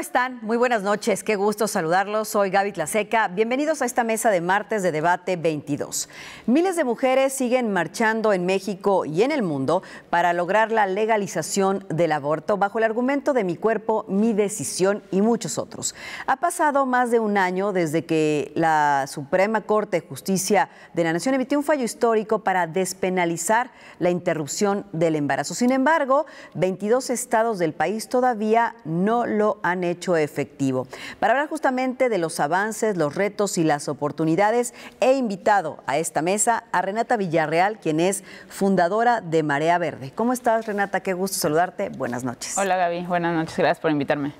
están? Muy buenas noches, qué gusto saludarlos. Soy Gaby Tlaseca. Bienvenidos a esta mesa de martes de debate 22. Miles de mujeres siguen marchando en México y en el mundo para lograr la legalización del aborto bajo el argumento de mi cuerpo, mi decisión y muchos otros. Ha pasado más de un año desde que la Suprema Corte de Justicia de la Nación emitió un fallo histórico para despenalizar la interrupción del embarazo. Sin embargo, 22 estados del país todavía no lo han hecho hecho efectivo. Para hablar justamente de los avances, los retos y las oportunidades, he invitado a esta mesa a Renata Villarreal, quien es fundadora de Marea Verde. ¿Cómo estás, Renata? Qué gusto saludarte. Buenas noches. Hola, Gaby. Buenas noches. Gracias por invitarme.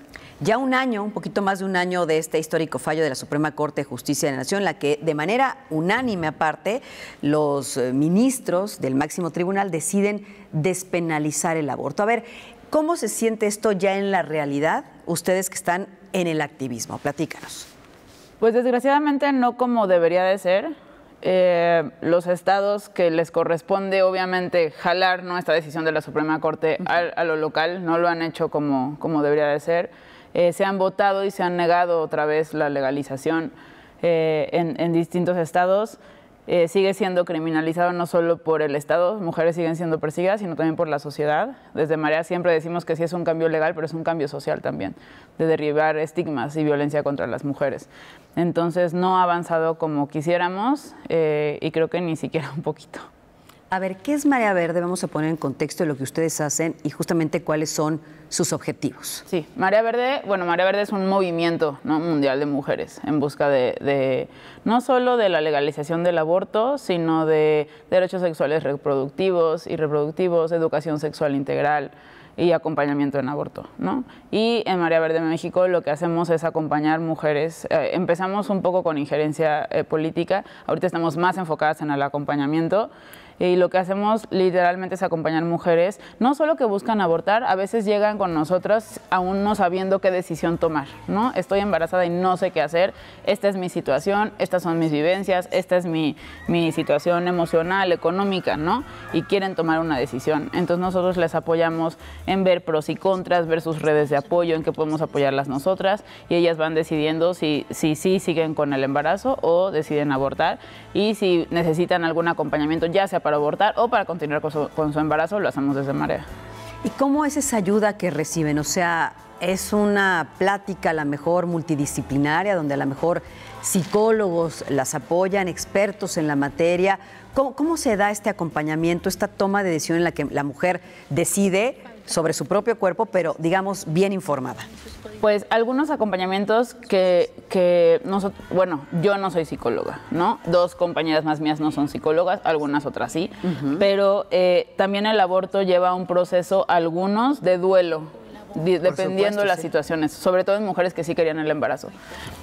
Ya un año, un poquito más de un año de este histórico fallo de la Suprema Corte de Justicia de la Nación, la que de manera unánime aparte los eh, ministros del máximo tribunal deciden despenalizar el aborto. A ver, ¿Cómo se siente esto ya en la realidad, ustedes que están en el activismo? Platícanos. Pues desgraciadamente no como debería de ser. Eh, los estados que les corresponde, obviamente, jalar nuestra decisión de la Suprema Corte a, lo local, no lo han hecho como, como debería de ser. Eh, se han votado y se han negado otra vez la legalización eh, en distintos estados. Eh, sigue siendo criminalizado no solo por el Estado, mujeres siguen siendo perseguidas, sino también por la sociedad. Desde Marea siempre decimos que sí es un cambio legal, pero es un cambio social también, de derribar estigmas y violencia contra las mujeres. Entonces no ha avanzado como quisiéramos eh, y creo que ni siquiera un poquito. A ver, ¿qué es María Verde? Vamos a poner en contexto lo que ustedes hacen y justamente cuáles son sus objetivos. Sí, María Verde, bueno, María Verde es un movimiento mundial de mujeres en busca de, no solo de la legalización del aborto, sino de derechos sexuales reproductivos y reproductivos, educación sexual integral y acompañamiento en aborto, ¿no? Y en María Verde México lo que hacemos es acompañar mujeres. Eh, empezamos un poco con injerencia eh, política, ahorita estamos más enfocadas en el acompañamiento. Y lo que hacemos literalmente es acompañar mujeres, no solo que buscan abortar, a veces llegan con nosotras aún no sabiendo qué decisión tomar, ¿no? Estoy embarazada y no sé qué hacer, esta es mi situación, estas son mis vivencias, esta es mi, mi situación emocional, económica, ¿no? Y quieren tomar una decisión. Entonces nosotros les apoyamos en ver pros y contras, ver sus redes de apoyo, en qué podemos apoyarlas nosotras y ellas van decidiendo si sí si, siguen con el embarazo o deciden abortar y si necesitan algún acompañamiento, ya sea para abortar o para continuar con su, embarazo, lo hacemos desde Marea. ¿Y cómo es esa ayuda que reciben? O sea, es una plática a la mejor multidisciplinaria, donde a lo mejor psicólogos las apoyan, expertos en la materia. ¿Cómo, se da este acompañamiento, esta toma de decisión en la que la mujer decide sobre su propio cuerpo, pero digamos bien informada? Pues algunos acompañamientos que, que nosotros, bueno, yo no soy psicóloga, ¿no? Dos compañeras más mías no son psicólogas, algunas otras sí, pero eh, también el aborto lleva un proceso, algunos, de duelo dependiendo de las situaciones, sobre todo en mujeres que sí querían el embarazo.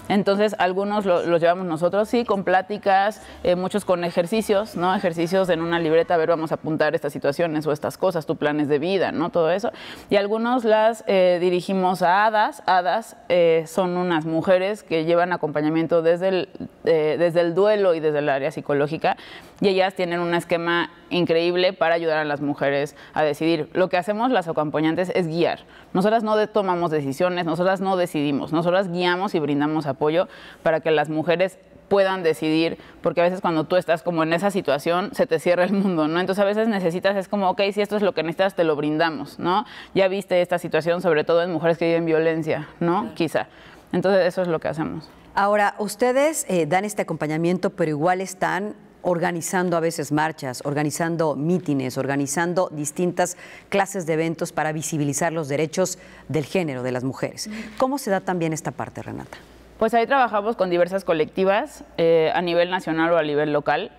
Entonces, algunos los llevamos nosotros, sí, con pláticas, eh, muchos con ejercicios, ¿no? Ejercicios en una libreta, a ver, vamos a apuntar estas situaciones o estas cosas, tus planes de vida, ¿no? Todo eso. Y algunos las eh, dirigimos a hadas. Hadas eh, son unas mujeres que llevan acompañamiento desde el, desde el duelo y desde el área psicológica y ellas tienen un esquema increíble para ayudar a las mujeres a decidir. Lo que hacemos las acompañantes es guiar. Nosotras no tomamos decisiones, nosotras no decidimos, nosotras guiamos y brindamos apoyo para que las mujeres puedan decidir, porque a veces cuando tú estás como en esa situación, se te cierra el mundo, ¿no? Entonces a veces necesitas, es como, ok, si esto es lo que necesitas, te lo brindamos, ¿no? Ya viste esta situación, sobre todo en mujeres que viven violencia, ¿no? Quizá. Entonces eso es lo que hacemos. Ahora, ustedes eh, dan este acompañamiento, pero igual están organizando a veces marchas, organizando mítines, organizando distintas clases de eventos para visibilizar los derechos del género de las mujeres. ¿Cómo se da también esta parte, Renata? Pues ahí trabajamos con diversas colectivas eh, a nivel nacional o a nivel local.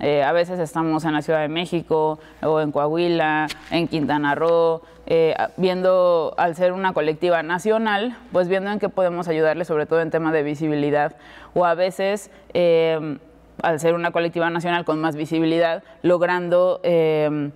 Eh, a veces estamos en la Ciudad de México o en Coahuila, en Quintana Roo, eh, viendo, al ser una colectiva nacional, pues viendo en qué podemos ayudarle, sobre todo en tema de visibilidad. O a veces al ser una colectiva nacional con más visibilidad, logrando em,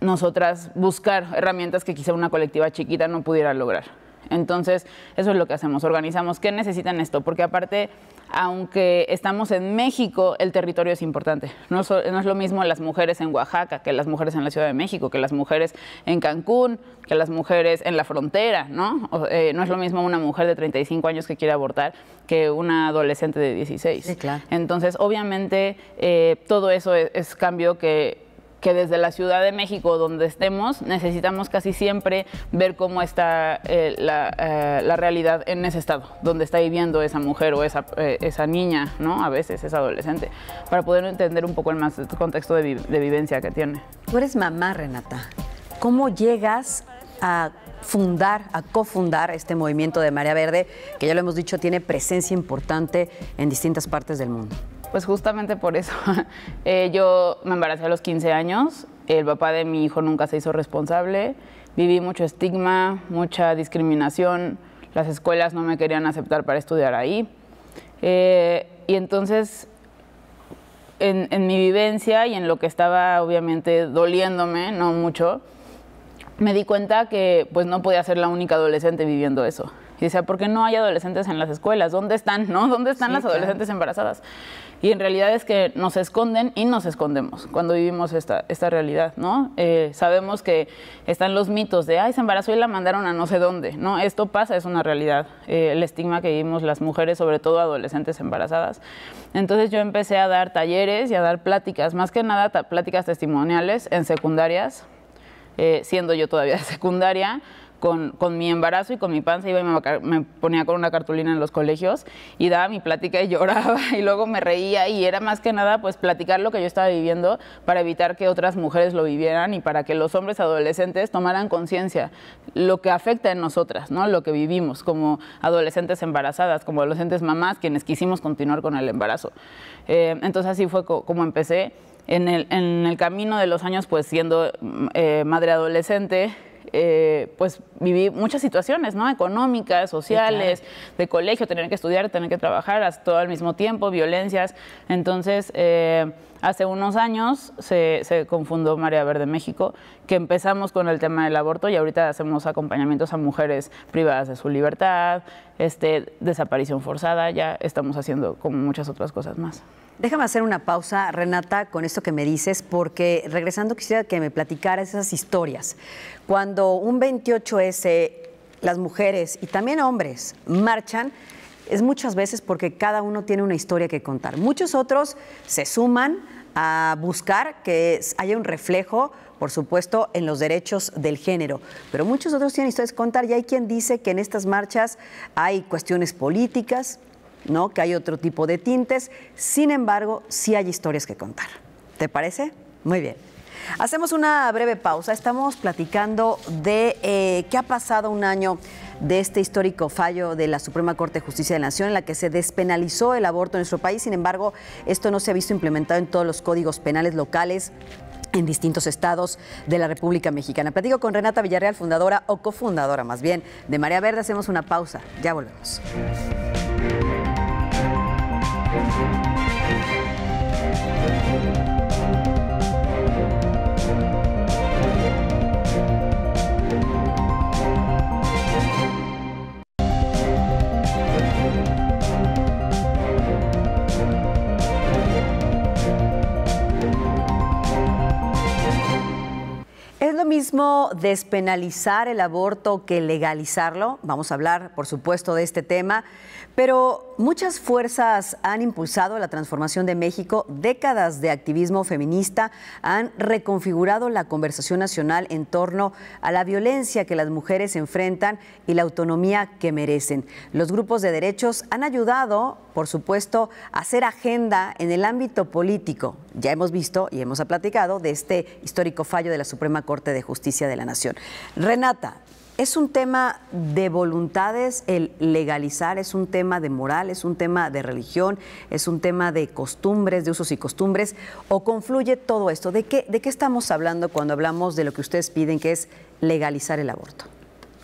nosotras buscar herramientas que quizá una colectiva chiquita no pudiera lograr. Entonces, eso es lo que hacemos, organizamos qué necesitan esto, porque aparte aunque estamos en México, el territorio es importante. No, es lo mismo las mujeres en Oaxaca que las mujeres en la Ciudad de México, que las mujeres en Cancún, que las mujeres en la frontera, ¿no? Eh, no es lo mismo una mujer de 35 años que quiere abortar que una adolescente de 16. Entonces, obviamente, eh, todo eso es cambio que que desde la Ciudad de México, donde estemos, necesitamos casi siempre ver cómo está eh, eh, la, realidad en ese estado, donde está viviendo esa mujer o esa, eh, niña, ¿no? A veces esa adolescente, para poder entender un poco el más contexto de, vivencia que tiene. Tú eres mamá, Renata. ¿Cómo llegas a fundar, a cofundar este movimiento de María Verde, que ya lo hemos dicho, tiene presencia importante en distintas partes del mundo? Pues justamente por eso. Eh, yo me embaracé a los 15 años, el papá de mi hijo nunca se hizo responsable, viví mucho estigma, mucha discriminación, las escuelas no me querían aceptar para estudiar ahí. Eh, y entonces, en, en, mi vivencia y en lo que estaba obviamente doliéndome, no mucho, me di cuenta que pues no podía ser la única adolescente viviendo eso. Y decía, ¿por qué no hay adolescentes en las escuelas? ¿Dónde están? ¿No? ¿Dónde están las adolescentes embarazadas? Y en realidad es que nos esconden y nos escondemos cuando vivimos esta, esta realidad, ¿no? Eh, sabemos que están los mitos de, ay, se embarazó y la mandaron a no sé dónde, ¿no? Esto pasa, es una realidad, eh, el estigma que vivimos las mujeres, sobre todo adolescentes embarazadas. Entonces yo empecé a dar talleres y a dar pláticas, más que nada pláticas testimoniales en secundarias, eh, siendo yo todavía secundaria, con, mi embarazo y con mi panza, iba y me, ponía con una cartulina en los colegios y daba mi plática y lloraba y luego me reía y era más que nada pues platicar lo que yo estaba viviendo para evitar que otras mujeres lo vivieran y para que los hombres adolescentes tomaran conciencia lo que afecta en nosotras, ¿no? Lo que vivimos como adolescentes embarazadas, como adolescentes mamás quienes quisimos continuar con el embarazo. Eh, entonces así fue como empecé. En el, camino de los años, pues siendo eh, madre adolescente, eh, pues viví muchas situaciones, ¿no? Económicas, sociales, de colegio, tener que estudiar, tener que trabajar, todo al mismo tiempo, violencias. Entonces, eh, hace unos años se, se confundó Marea Verde México, que empezamos con el tema del aborto y ahorita hacemos acompañamientos a mujeres privadas de su libertad, este, desaparición forzada, ya estamos haciendo como muchas otras cosas más. Déjame hacer una pausa, Renata, con esto que me dices, porque regresando quisiera que me platicaras esas historias. Cuando un 28S, las mujeres y también hombres marchan, es muchas veces porque cada uno tiene una historia que contar. Muchos otros se suman a buscar que haya un reflejo, por supuesto, en los derechos del género. Pero muchos otros tienen historias que contar y hay quien dice que en estas marchas hay cuestiones políticas, ¿no? Que hay otro tipo de tintes. Sin embargo, sí hay historias que contar. ¿Te parece? Muy bien. Hacemos una breve pausa. Estamos platicando de eh, qué ha pasado un año de este histórico fallo de la Suprema Corte de Justicia de la Nación en la que se despenalizó el aborto en nuestro país. Sin embargo, esto no se ha visto implementado en todos los códigos penales locales en distintos estados de la República Mexicana. Platico con Renata Villarreal, fundadora o cofundadora más bien de María Verde. Hacemos una pausa. Ya volvemos. Es lo mismo despenalizar el aborto que legalizarlo? Vamos a hablar, por supuesto, de este tema. Pero muchas fuerzas han impulsado la transformación de México, décadas de activismo feminista han reconfigurado la conversación nacional en torno a la violencia que las mujeres enfrentan y la autonomía que merecen. Los grupos de derechos han ayudado, por supuesto, a hacer agenda en el ámbito político. Ya hemos visto y hemos platicado de este histórico fallo de la Suprema Corte de Justicia de la Nación. Renata, ¿Es un tema de voluntades el legalizar? ¿Es un tema de moral? ¿Es un tema de religión? ¿Es un tema de costumbres, de usos y costumbres? ¿O confluye todo esto? ¿De qué, estamos hablando cuando hablamos de lo que ustedes piden, que es legalizar el aborto?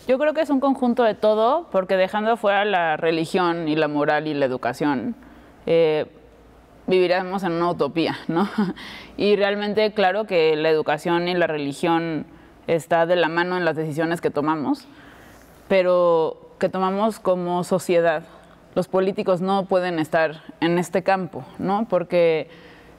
Yo creo que es un conjunto de todo, porque dejando fuera la religión y la moral y la educación, eh, viviríamos en una utopía, ¿no? y realmente, claro que la educación y la religión está de la mano en las decisiones que tomamos, pero que tomamos como sociedad. Los políticos no pueden estar en este campo, Porque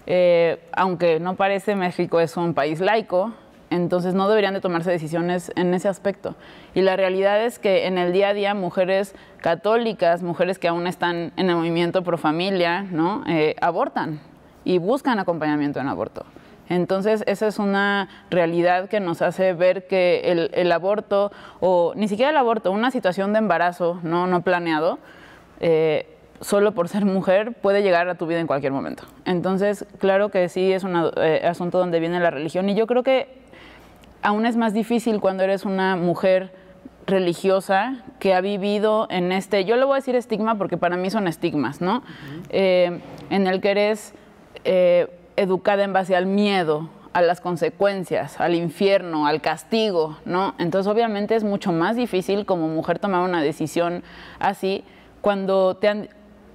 eh, aunque no parece, México es un país laico, entonces no deberían de tomarse decisiones en ese aspecto. Y la realidad es que en el día a día mujeres católicas, mujeres que aún están en el movimiento pro familia, eh, abortan y buscan acompañamiento en aborto. Entonces, esa es una realidad que nos hace ver que el, aborto, o ni siquiera el aborto, una situación de embarazo no, no planeado, eh, solo por ser mujer, puede llegar a tu vida en cualquier momento. Entonces, claro que sí es un eh, asunto donde viene la religión y yo creo que aún es más difícil cuando eres una mujer religiosa que ha vivido en este, yo le voy a decir estigma porque para mí son estigmas, ¿no? Eh, en el que eres educada en base al miedo, a las consecuencias, al infierno, al castigo, ¿no? Entonces obviamente es mucho más difícil como mujer tomar una decisión así cuando te han...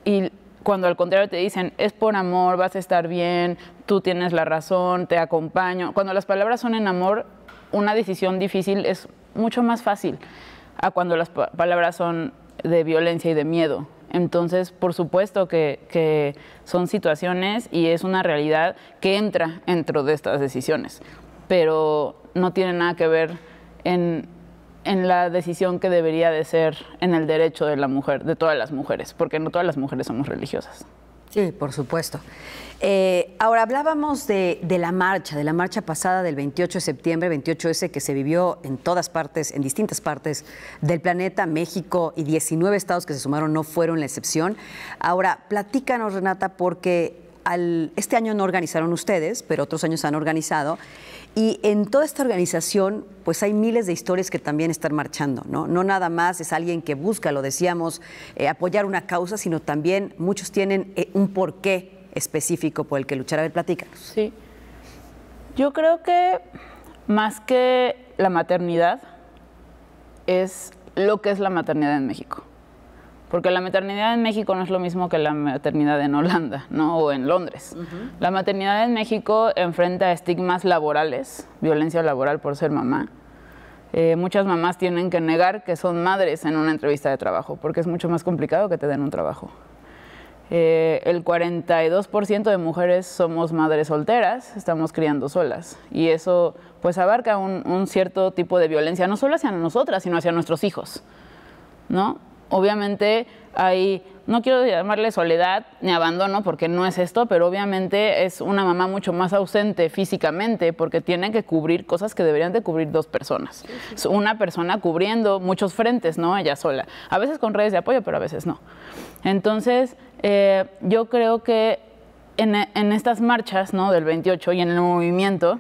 Y cuando al contrario te dicen, es por amor, vas a estar bien, tú tienes la razón, te acompaño. Cuando las palabras son en amor, una decisión difícil es mucho más fácil a cuando las palabras son de violencia y de miedo. Entonces, por supuesto que, son situaciones y es una realidad que entra dentro de estas decisiones, pero no tiene nada que ver en, en, la decisión que debería de ser en el derecho de la mujer, de todas las mujeres, porque no todas las mujeres somos religiosas. Sí, por supuesto. Eh, ahora hablábamos de, de, la marcha, de la marcha pasada del 28 de septiembre, 28S, que se vivió en todas partes, en distintas partes del planeta, México y 19 estados que se sumaron no fueron la excepción. Ahora, platícanos, Renata, porque este año no organizaron ustedes, pero otros años han organizado. Y en toda esta organización, pues hay miles de historias que también están marchando, ¿no? No nada más es alguien que busca, lo decíamos, eh, apoyar una causa, sino también muchos tienen eh, un porqué específico por el que luchar. A ver, platícanos. Sí. Yo creo que más que la maternidad, es lo que es la maternidad en México porque la maternidad en México no es lo mismo que la maternidad en Holanda, ¿no? O en Londres. La maternidad en México enfrenta estigmas laborales, violencia laboral por ser mamá. Eh, muchas mamás tienen que negar que son madres en una entrevista de trabajo, porque es mucho más complicado que te den un trabajo. Eh, el 42% de mujeres somos madres solteras, estamos criando solas. Y eso pues abarca un, un, cierto tipo de violencia, no solo hacia nosotras, sino hacia nuestros hijos. ¿no? Obviamente hay, no quiero llamarle soledad ni abandono porque no es esto, pero obviamente es una mamá mucho más ausente físicamente porque tiene que cubrir cosas que deberían de cubrir dos personas. Una persona cubriendo muchos frentes, ¿no? Ella sola. A veces con redes de apoyo, pero a veces no. Entonces, eh, yo creo que en, estas marchas, ¿no? Del 28 y en el movimiento,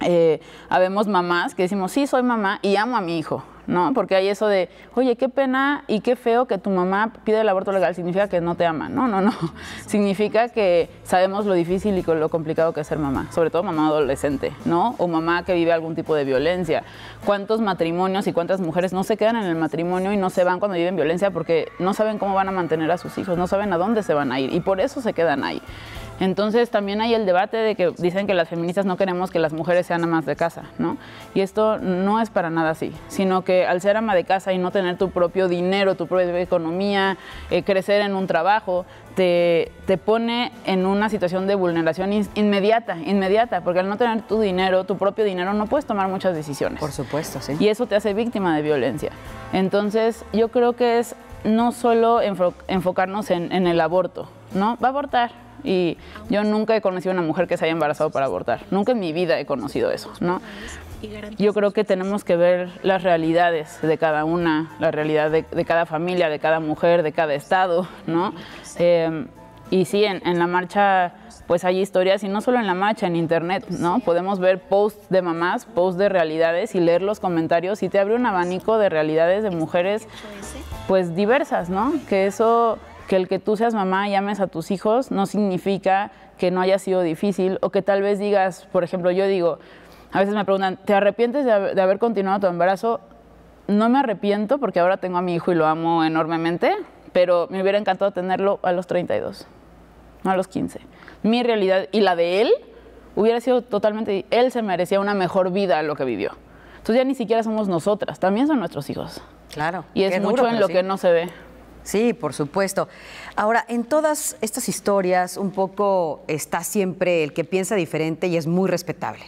eh, habemos mamás que decimos, sí, soy mamá y amo a mi hijo ¿no? Porque hay eso de, oye, qué pena y qué feo que tu mamá pide el aborto legal, significa que no te ama. No, no, no. significa que sabemos lo difícil y lo complicado que es ser mamá, sobre todo mamá adolescente, ¿no? O mamá que vive algún tipo de violencia. ¿Cuántos matrimonios y cuántas mujeres no se quedan en el matrimonio y no se van cuando viven violencia porque no saben cómo van a mantener a sus hijos, no saben a dónde se van a ir y por eso se quedan ahí? Entonces también hay el debate de que dicen que las feministas no queremos que las mujeres sean amas de casa, ¿no? Y esto no es para nada así, sino que al ser ama de casa y no tener tu propio dinero, tu propia economía, eh, crecer en un trabajo, te, te, pone en una situación de vulneración inmediata, inmediata, porque al no tener tu dinero, tu propio dinero, no puedes tomar muchas decisiones. Por supuesto, sí. Y eso te hace víctima de violencia. Entonces, yo creo que es no solo enfocarnos en el aborto, ¿no? Va a abortar, y yo nunca he conocido una mujer que se haya embarazado para abortar. Nunca en mi vida he conocido eso, ¿no? Yo creo que tenemos que ver las realidades de cada una, la realidad de, cada familia, de cada mujer, de cada estado, ¿no? Em, y sí, en, la marcha, pues hay historias, y no solo en la marcha, en internet, ¿no? Podemos ver posts de mamás, posts de realidades y leer los comentarios y te abre un abanico de realidades de mujeres, pues diversas, ¿no? Que eso que el que tú seas mamá y ames a tus hijos no significa que no haya sido difícil o que tal vez digas, por ejemplo, yo digo, a veces me preguntan, ¿te arrepientes de haber, continuado tu embarazo? No me arrepiento porque ahora tengo a mi hijo y lo amo enormemente, pero me hubiera encantado tenerlo a los 32, no a los 15. Mi realidad y la de él hubiera sido totalmente, él se merecía una mejor vida a lo que vivió. Entonces ya ni siquiera somos nosotras, también son nuestros hijos. Claro. Y es, mucho en lo que no se ve. Sí, por supuesto. Ahora, en todas estas historias un poco está siempre el que piensa diferente y es muy respetable.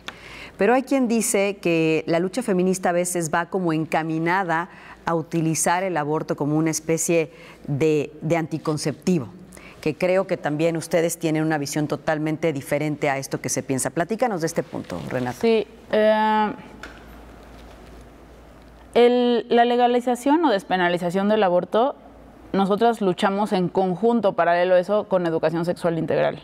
Pero hay quien dice que la lucha feminista a veces va como encaminada a utilizar el aborto como una especie de, anticonceptivo, que creo que también ustedes tienen una visión totalmente diferente a esto que se piensa. Platícanos de este punto, Renata. Sí. Eh, la legalización o despenalización del aborto nosotras luchamos en conjunto, paralelo a eso, con educación sexual integral.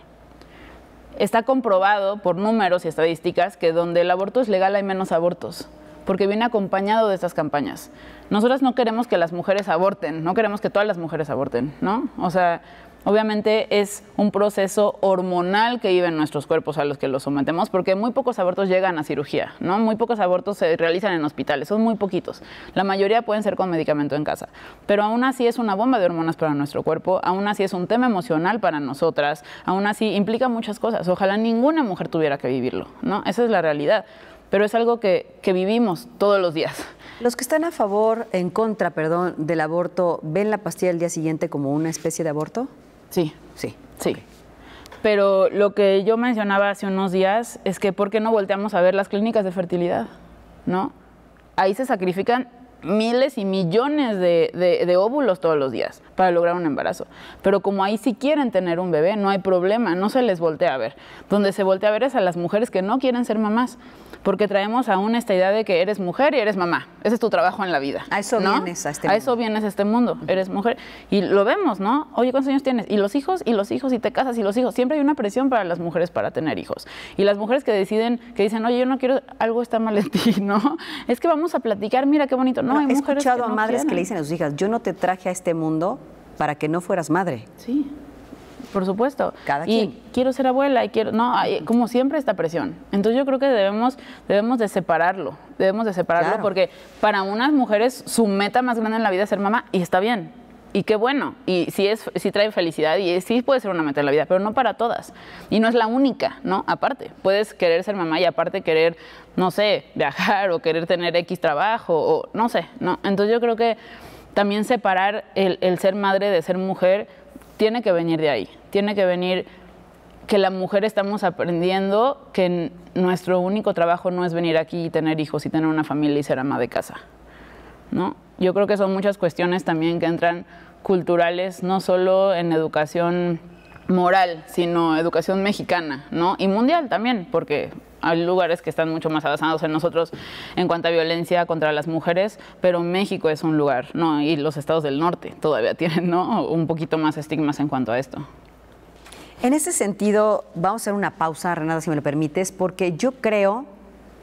Está comprobado por números y estadísticas que donde el aborto es legal hay menos abortos, porque viene acompañado de estas campañas. Nosotras no queremos que las mujeres aborten, no queremos que todas las mujeres aborten, ¿no? O sea, Obviamente es un proceso hormonal que en nuestros cuerpos a los que los sometemos, porque muy pocos abortos llegan a cirugía, ¿no? Muy pocos abortos se realizan en hospitales, son muy poquitos. La mayoría pueden ser con medicamento en casa, pero aún así es una bomba de hormonas para nuestro cuerpo, aún así es un tema emocional para nosotras, aún así implica muchas cosas. Ojalá ninguna mujer tuviera que vivirlo, ¿no? Esa es la realidad pero es algo que, que, vivimos todos los días. Los que están a favor, en contra, perdón, del aborto, ¿ven la pastilla el día siguiente como una especie de aborto? Sí. Sí. Sí. Pero lo que yo mencionaba hace unos días es que ¿por qué no volteamos a ver las clínicas de fertilidad? ¿No? Ahí se sacrifican miles y millones de, óvulos todos los días para lograr un embarazo. Pero como ahí sí quieren tener un bebé, no hay problema, no se les voltea a ver. Donde se voltea a ver es a las mujeres que no quieren ser mamás, porque traemos aún esta idea de que eres mujer y eres mamá. Ese es tu trabajo en la vida. A eso este vienes a este mundo. eso vienes este mundo, eres mujer. Y lo vemos, ¿no? Oye, ¿cuántos años tienes? Y los hijos, y los hijos, y te casas, y los hijos. Siempre hay una presión para las mujeres para tener hijos. Y las mujeres que deciden, que dicen, oye, yo no quiero, algo está mal en ti, ¿no? Es que vamos a platicar, mira qué bonito, ¿no? he escuchado a madres que le dicen a sus hijas, yo no te traje a este mundo para que no fueras madre. Sí, por supuesto. Cada y quiero ser abuela y quiero, no, como siempre esta presión. Entonces yo creo que debemos, debemos de separarlo, debemos de separarlo porque para unas mujeres su meta más grande en la vida es ser mamá y está bien y qué bueno, y si es, si trae felicidad y sí puede ser una meta en la vida, pero no para todas. Y no es la única, ¿no? Aparte, puedes querer ser mamá y aparte querer, no sé, viajar o querer tener X trabajo o no sé, ¿no? Entonces yo creo que también separar el, el ser madre de ser mujer tiene que venir de ahí, tiene que venir que la mujer estamos aprendiendo que nuestro único trabajo no es venir aquí y tener hijos y tener una familia y ser ama de casa, ¿no? yo creo que son muchas cuestiones también que entran culturales, no solo en educación moral, sino educación mexicana, ¿no? Y mundial también, porque hay lugares que están mucho más avanzados en nosotros en cuanto a violencia contra las mujeres, pero México es un lugar, ¿no? Y los estados del norte todavía tienen, ¿no? Un poquito más estigmas en cuanto a esto. En ese sentido, vamos a hacer una pausa, Renata, si me lo permites, porque yo creo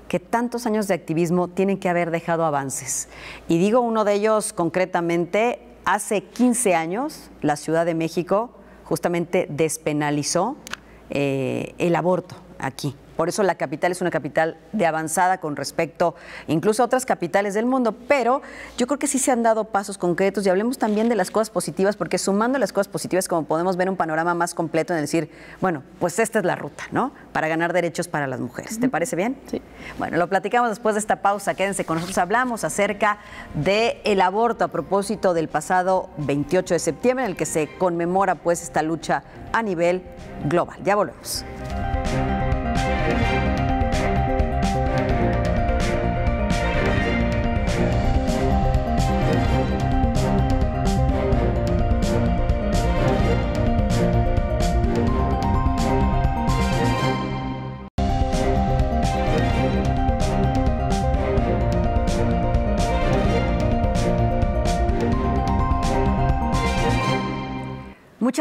que tantos años de activismo tienen que haber dejado avances. Y digo uno de ellos concretamente, hace 15 años la Ciudad de México justamente despenalizó eh, el aborto aquí. Por eso la capital es una capital de avanzada con respecto incluso a otras capitales del mundo, pero yo creo que sí se han dado pasos concretos y hablemos también de las cosas positivas, porque sumando las cosas positivas como podemos ver un panorama más completo en decir, bueno, pues esta es la ruta, ¿no? Para ganar derechos para las mujeres. ¿Te parece bien? Sí. Bueno, lo platicamos después de esta pausa, quédense con nosotros. Hablamos acerca del aborto a propósito del pasado 28 de septiembre, en el que se conmemora pues esta lucha a nivel global. Ya volvemos.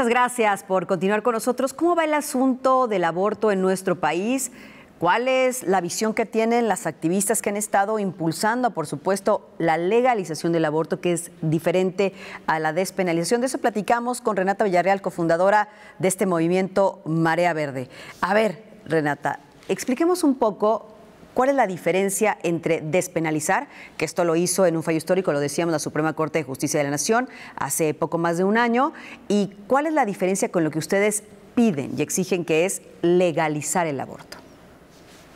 Muchas gracias por continuar con nosotros. ¿Cómo va el asunto del aborto en nuestro país? ¿Cuál es la visión que tienen las activistas que han estado impulsando, por supuesto, la legalización del aborto, que es diferente a la despenalización? De eso platicamos con Renata Villarreal, cofundadora de este movimiento Marea Verde. A ver, Renata, expliquemos un poco ¿Cuál es la diferencia entre despenalizar, que esto lo hizo en un fallo histórico, lo decíamos la Suprema Corte de Justicia de la Nación hace poco más de un año, y cuál es la diferencia con lo que ustedes piden y exigen, que es legalizar el aborto?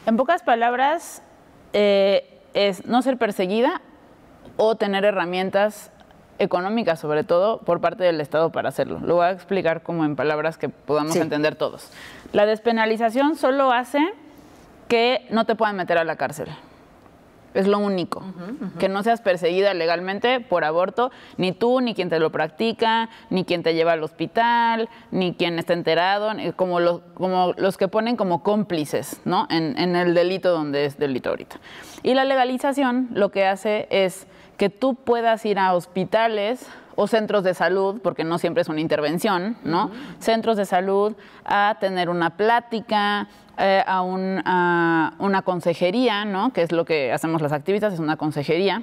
En pocas palabras, eh, es no ser perseguida o tener herramientas económicas, sobre todo, por parte del Estado para hacerlo. Lo voy a explicar como en palabras que podamos entender todos. La despenalización solo hace que no te puedan meter a la cárcel. Es lo único. Que no seas perseguida legalmente por aborto, ni tú, ni quien te lo practica, ni quien te lleva al hospital, ni quien está enterado, como los, como los que ponen como cómplices, ¿no? En, el delito donde es delito ahorita. Y la legalización lo que hace es que tú puedas ir a hospitales o centros de salud, porque no siempre es una intervención, ¿no? Centros de salud a tener una plática, eh, a, una consejería, ¿no? que es lo que hacemos las activistas, es una consejería.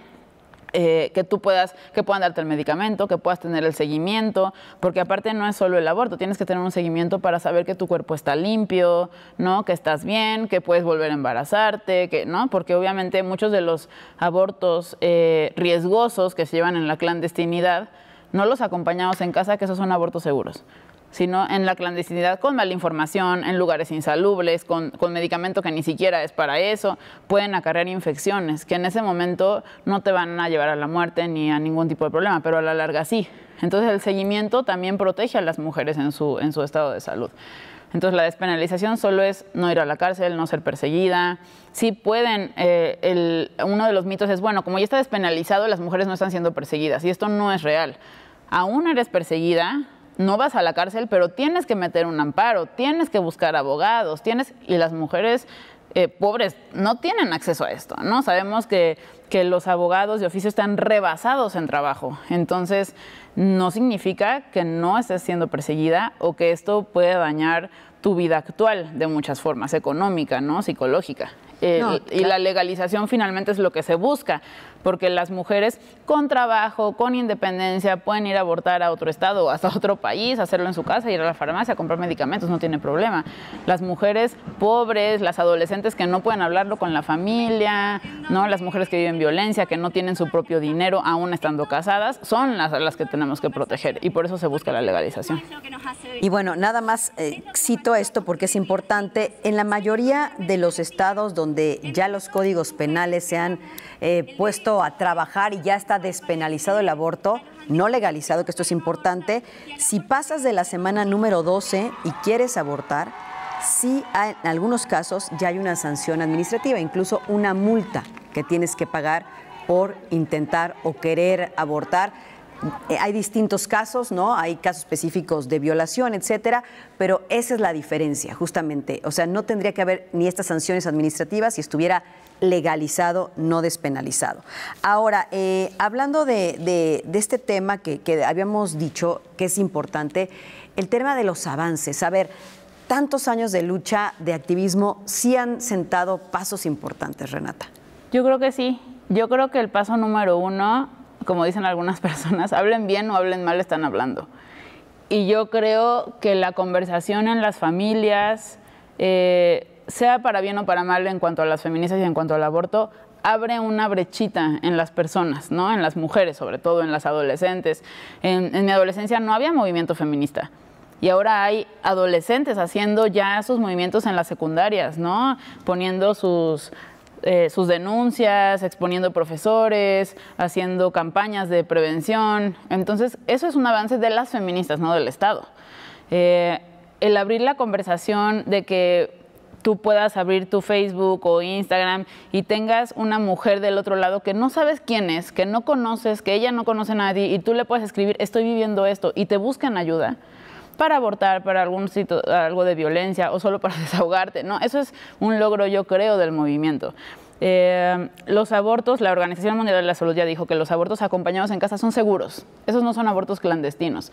Eh, que tú puedas, que puedan darte el medicamento, que puedas tener el seguimiento, porque aparte no es solo el aborto, tienes que tener un seguimiento para saber que tu cuerpo está limpio, ¿no? Que estás bien, que puedes volver a embarazarte, que, ¿no? Porque obviamente muchos de los abortos eh, riesgosos que se llevan en la clandestinidad, no los acompañamos en casa, que esos son abortos seguros sino en la clandestinidad con mala información, en lugares insalubres, con, con medicamento que ni siquiera es para eso, pueden acarrear infecciones que en ese momento no te van a llevar a la muerte ni a ningún tipo de problema, pero a la larga sí. Entonces el seguimiento también protege a las mujeres en su, estado de salud. Entonces la despenalización solo es no ir a la cárcel, no ser perseguida. Sí pueden, eh, el, uno de los mitos es, bueno, como ya está despenalizado, las mujeres no están siendo perseguidas y esto no es real. Aún eres perseguida, no vas a la cárcel, pero tienes que meter un amparo, tienes que buscar abogados, tienes, y las mujeres eh, pobres no tienen acceso a esto, ¿no? Sabemos que, los abogados de oficio están rebasados en trabajo, entonces no significa que no estés siendo perseguida o que esto puede dañar tu vida actual de muchas formas, económica, ¿no? Psicológica. Eh, y la legalización finalmente es lo que se busca, porque las mujeres con trabajo, con independencia, pueden ir a abortar a otro estado hasta otro país, hacerlo en su casa, ir a la farmacia, comprar medicamentos, no tiene problema. Las mujeres pobres, las adolescentes que no pueden hablarlo con la familia, ¿no? las mujeres que viven violencia, que no tienen su propio dinero aún estando casadas, son las, las que tenemos que proteger y por eso se busca la legalización. Y bueno, nada más eh, cito esto porque es importante. En la mayoría de los estados donde ya los códigos penales se han eh, puesto a trabajar y ya está despenalizado el aborto, no legalizado, que esto es importante, si pasas de la semana número 12 y quieres abortar, sí en algunos casos ya hay una sanción administrativa, incluso una multa que tienes que pagar por intentar o querer abortar. Eh, hay distintos casos, ¿no? Hay casos específicos de violación, etcétera, pero esa es la diferencia, justamente. O sea, no tendría que haber ni estas sanciones administrativas si estuviera legalizado, no despenalizado. Ahora, eh, hablando de, este tema que, que habíamos dicho que es importante, el tema de los avances. A ver, tantos años de lucha, de activismo, sí han sentado pasos importantes, Renata. Yo creo que sí. Yo creo que el paso número uno como dicen algunas personas, hablen bien o hablen mal, están hablando. Y yo creo que la conversación en las familias, eh, sea para bien o para mal en cuanto a las feministas y en cuanto al aborto, abre una brechita en las personas, ¿no? En las mujeres, sobre todo en las adolescentes. En, en mi adolescencia no había movimiento feminista. Y ahora hay adolescentes haciendo ya sus movimientos en las secundarias, ¿no? Poniendo sus eh, sus denuncias, exponiendo profesores, haciendo campañas de prevención. Entonces, eso es un avance de las feministas, no del Estado. Eh, el abrir la conversación de que tú puedas abrir tu Facebook o Instagram y tengas una mujer del otro lado que no sabes quién es, que no conoces, que ella no conoce a nadie y tú le puedes escribir, estoy viviendo esto y te buscan ayuda para abortar, para algún sitio, algo de violencia o solo para desahogarte. No, eso es un logro, yo creo, del movimiento. Eh, los abortos, la Organización Mundial de la Salud ya dijo que los abortos acompañados en casa son seguros. Esos no son abortos clandestinos.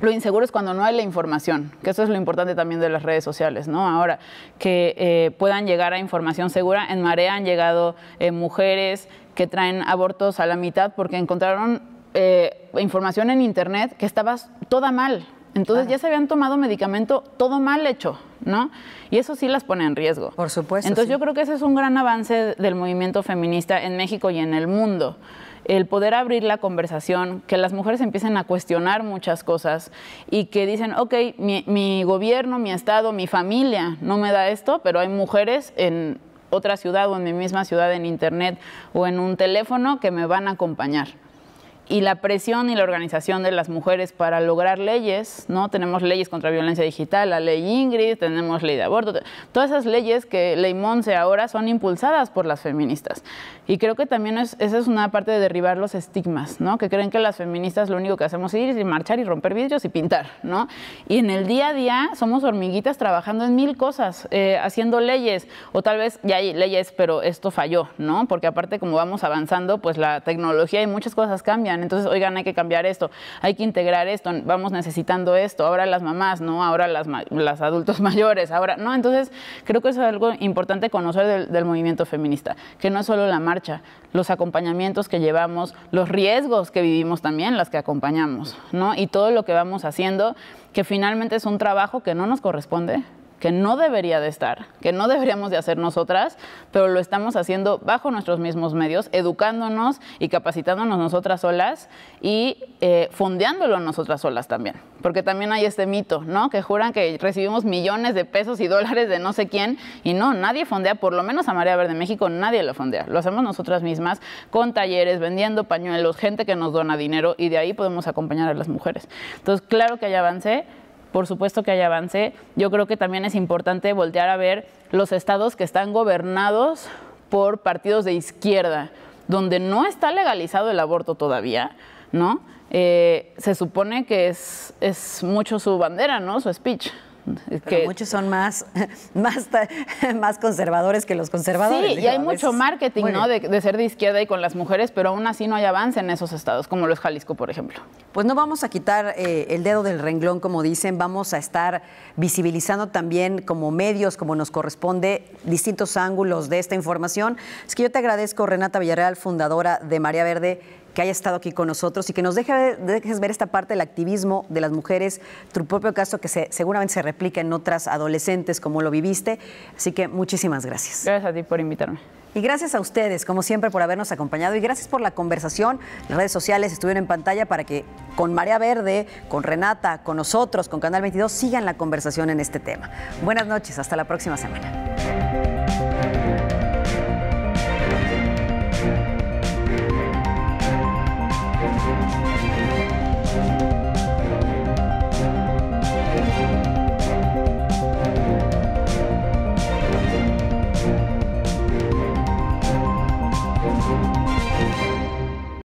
Lo inseguro es cuando no hay la información, que eso es lo importante también de las redes sociales, ¿no? Ahora, que eh, puedan llegar a información segura. En Marea han llegado eh, mujeres que traen abortos a la mitad porque encontraron información en internet que estaba toda mal, entonces ya se habían tomado medicamento todo mal hecho, ¿no? Y eso sí las pone en riesgo. Por supuesto. Entonces yo creo que ese es un gran avance del movimiento feminista en México y en el mundo el poder abrir la conversación, que las mujeres empiecen a cuestionar muchas cosas y que dicen, ok, mi, gobierno, mi estado, mi familia no me da esto, pero hay mujeres en otra ciudad o en mi misma ciudad en internet o en un teléfono que me van a acompañar y la presión y la organización de las mujeres para lograr leyes, ¿no? Tenemos leyes contra violencia digital, la ley Ingrid, tenemos ley de aborto, todas esas leyes que ley Monse ahora son impulsadas por las feministas. Y creo que también es, esa es una parte de derribar los estigmas, ¿no? Que creen que las feministas lo único que hacemos es ir y marchar y romper vidrios y pintar, ¿no? Y en el día a día somos hormiguitas trabajando en mil cosas, eh, haciendo leyes, o tal vez ya hay leyes, pero esto falló, ¿no? Porque aparte como vamos avanzando, pues la tecnología y muchas cosas cambian. Entonces, oigan, hay que cambiar esto, hay que integrar esto, vamos necesitando esto, ahora las mamás, ¿no? Ahora las, las adultos mayores, ahora, ¿no? Entonces, creo que es algo importante conocer del, del movimiento feminista, que no es solo la marcha, los acompañamientos que llevamos, los riesgos que vivimos también, las que acompañamos, ¿no? Y todo lo que vamos haciendo, que finalmente es un trabajo que no nos corresponde, que no debería de estar, que no deberíamos de hacer nosotras, pero lo estamos haciendo bajo nuestros mismos medios, educándonos y capacitándonos nosotras solas y eh, fondeándolo nosotras solas también. Porque también hay este mito, ¿no? Que juran que recibimos millones de pesos y dólares de no sé quién y no, nadie fondea, por lo menos a Marea Verde México nadie lo fondea. Lo hacemos nosotras mismas con talleres, vendiendo pañuelos, gente que nos dona dinero y de ahí podemos acompañar a las mujeres. Entonces, claro que hay avance, por supuesto que hay avance. Yo creo que también es importante voltear a ver los estados que están gobernados por partidos de izquierda, donde no está legalizado el aborto todavía, ¿no? Eh, se supone que es, es mucho su bandera, ¿no? Su speech que, muchos son más, más, más conservadores que los conservadores. Sí, y hay mucho marketing, ¿no? De, ser de izquierda y con las mujeres, pero aún así no hay avance en esos estados, como lo es Jalisco, por ejemplo. Pues no vamos a quitar eh, el dedo del renglón, como dicen, vamos a estar visibilizando también como medios, como nos corresponde, distintos ángulos de esta información. Es que yo te agradezco, Renata Villarreal, fundadora de María Verde, que haya estado aquí con nosotros y que nos deje, dejes ver esta parte del activismo de las mujeres, tu propio caso que seguramente se replica en otras adolescentes como lo viviste. Así que muchísimas gracias. Gracias a ti por invitarme. Y gracias a ustedes, como siempre, por habernos acompañado y gracias por la conversación. Las redes sociales estuvieron en pantalla para que con Marea Verde, con Renata, con nosotros, con Canal 22, sigan la conversación en este tema. Buenas noches, hasta la próxima semana.